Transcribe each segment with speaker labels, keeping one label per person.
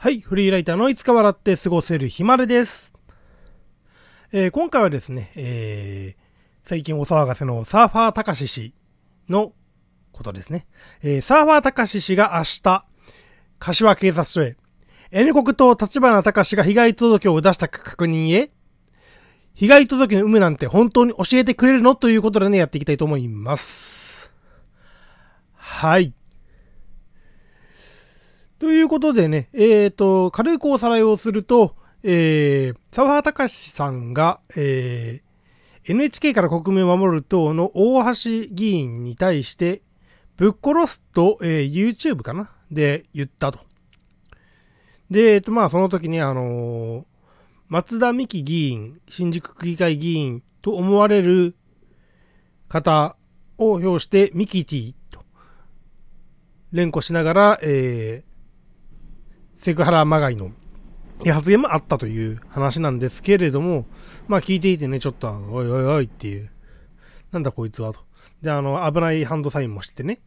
Speaker 1: はい、フリーライターのいつか笑って過ごせるひまるです。えー、今回はですね、えー、最近お騒がせのサーファーたかし氏のことですね。えー、サーファーたかし氏が明日、柏警察署へ、N 国と立花たかしが被害届を出した確認へ、被害届の有無なんて本当に教えてくれるのということでね、やっていきたいと思います。はい。ということでね、えっ、ー、と、軽くおさらいをすると、えー、沢田隆さんが、えー、NHK から国民を守る党の大橋議員に対して、ぶっ殺すと、えー、YouTube かなで言ったと。で、えっ、と、まあ、その時に、あのー、松田美希議員、新宿区議会議員と思われる方を表して、ミキティと連呼しながら、えー、セクハラまがいの発言もあったという話なんですけれども、まあ聞いていてね、ちょっと、おいおいおいっていう、なんだこいつはと。で、あの、危ないハンドサインもしてね、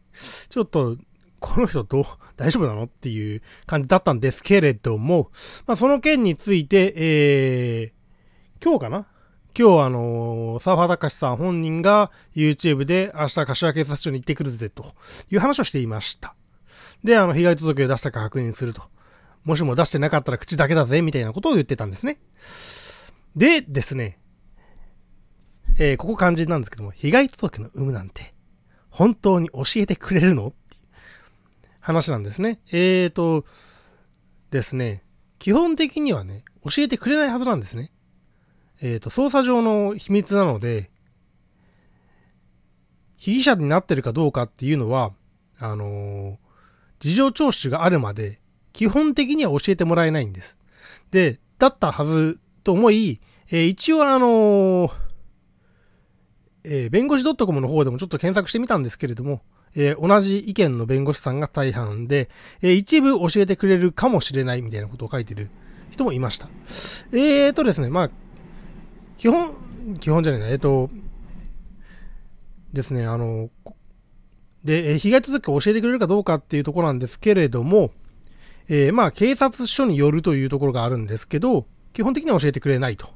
Speaker 1: ちょっと、この人どう、大丈夫なのっていう感じだったんですけれども、まあその件について、えー、今日かな今日あの沢サーファーさん本人が YouTube で明日柏警察署に行ってくるぜという話をしていました。で、あの、被害届を出したか確認すると。もしも出してなかったら口だけだぜ、みたいなことを言ってたんですね。でですね、えー、ここ肝心なんですけども、被害届の有無なんて、本当に教えてくれるのっていう話なんですね。えーと、ですね、基本的にはね、教えてくれないはずなんですね。えっ、ー、と、捜査上の秘密なので、被疑者になってるかどうかっていうのは、あのー、事情聴取があるまで基本的には教えてもらえないんです。で、だったはずと思い、えー、一応あのー、えー、弁護士 .com の方でもちょっと検索してみたんですけれども、えー、同じ意見の弁護士さんが大半で、えー、一部教えてくれるかもしれないみたいなことを書いてる人もいました。えーとですね、まあ、基本、基本じゃないな、えっ、ー、と、ですね、あの、で、えー、被害届を教えてくれるかどうかっていうところなんですけれども、えー、まあ、警察署によるというところがあるんですけど、基本的には教えてくれないと。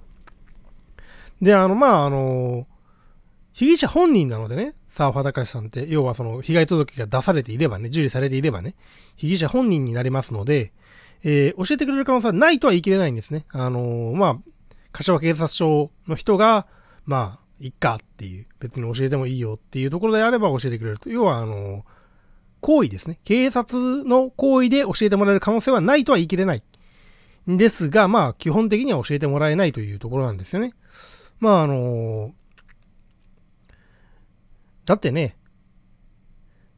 Speaker 1: で、あの、まあ、あの、被疑者本人なのでね、沢ー隆さんって、要はその被害届が出されていればね、受理されていればね、被疑者本人になりますので、えー、教えてくれる可能性はないとは言い切れないんですね。あのー、まあ、柏警察署の人が、まあ、いっかっていう、別に教えてもいいよっていうところであれば教えてくれると。要は、あのー、行為ですね。警察の行為で教えてもらえる可能性はないとは言い切れない。ですが、まあ、基本的には教えてもらえないというところなんですよね。まあ、あのだってね、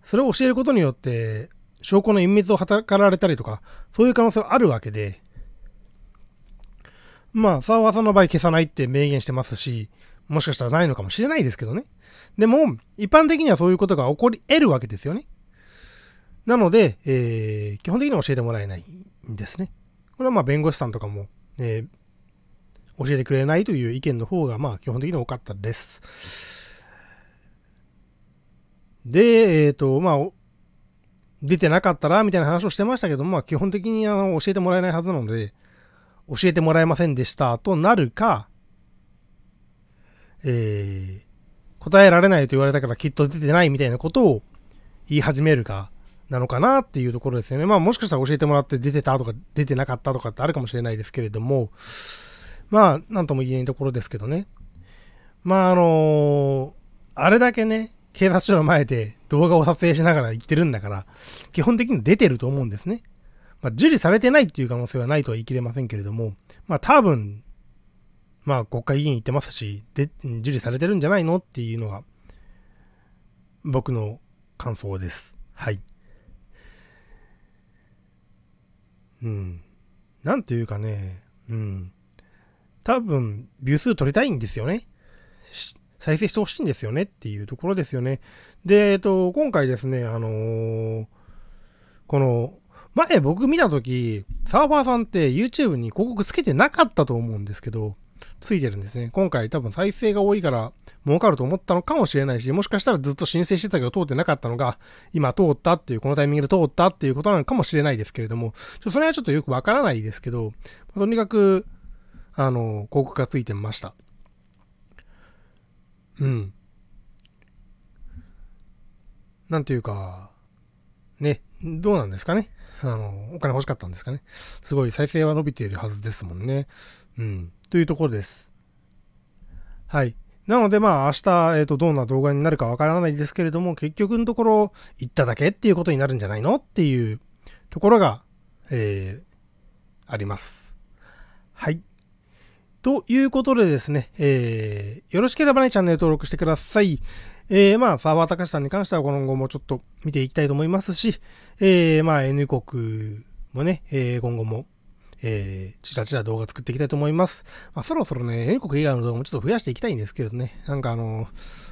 Speaker 1: それを教えることによって、証拠の隠滅を働かられたりとか、そういう可能性はあるわけで、まあ、沢さんの場合消さないって明言してますし、もしかしたらないのかもしれないですけどね。でも、一般的にはそういうことが起こり得るわけですよね。なので、えー、基本的には教えてもらえないんですね。これはまあ弁護士さんとかも、えー、教えてくれないという意見の方がまあ基本的に多かったです。で、えっ、ー、と、まあ、出てなかったらみたいな話をしてましたけど、まあ基本的にあの教えてもらえないはずなので、教えてもらえませんでしたとなるか、えー、答えられないと言われたからきっと出てないみたいなことを言い始めるか、なのかなっていうところですよね。まあもしかしたら教えてもらって出てたとか出てなかったとかってあるかもしれないですけれども、まあなんとも言えないところですけどね。まああのあれだけね、警察署の前で動画を撮影しながら行ってるんだから、基本的に出てると思うんですね。まあ受理されてないっていう可能性はないとは言い切れませんけれども、まあ多分、まあ国会議員行ってますし、で受理されてるんじゃないのっていうのが、僕の感想です。はい。うん。なんというかね、うん。多分、ビュー数取りたいんですよね。再生してほしいんですよねっていうところですよね。で、えっと、今回ですね、あのー、この、前僕見たとき、サーファーさんって YouTube に広告つけてなかったと思うんですけど、ついてるんですね。今回多分再生が多いから儲かると思ったのかもしれないし、もしかしたらずっと申請してたけど通ってなかったのが、今通ったっていう、このタイミングで通ったっていうことなのかもしれないですけれども、ちょそれはちょっとよくわからないですけど、とにかく、あの、広告がついてました。うん。なんていうか、ね、どうなんですかね。あの、お金欲しかったんですかね。すごい再生は伸びているはずですもんね。うん。というところです。はい。なのでまあ明日、えっ、ー、と、どんな動画になるかわからないですけれども、結局のところ、行っただけっていうことになるんじゃないのっていうところが、えー、あります。はい。ということでですね、えー、よろしければね、チャンネル登録してください。えー、まあ、沢隆さんに関しては今後もちょっと見ていきたいと思いますし、えー、まあ、N 国もね、えー、今後も、えー、ちらちら動画作っていきたいと思います。まあ、そろそろね、N 国以外の動画もちょっと増やしていきたいんですけどね、なんかあの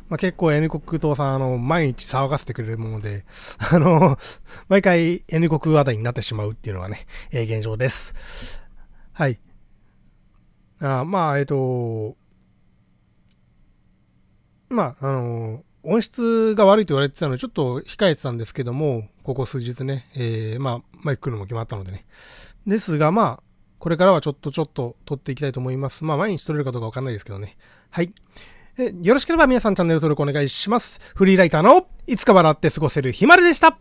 Speaker 1: まあ、結構 N 国党さん、あの、毎日騒がせてくれるもので、あの毎回 N 国話題になってしまうっていうのがね、えー、現状です。はい。あまあ、えっ、とまあ、あの、音質が悪いと言われてたので、ちょっと控えてたんですけども、ここ数日ね、えー、まあ、マイク来るのも決まったのでね。ですが、まあ、これからはちょっとちょっと撮っていきたいと思います。まあ、毎日撮れるかどうかわかんないですけどね。はい。よろしければ皆さんチャンネル登録お願いします。フリーライターのいつか笑って過ごせるひまるでした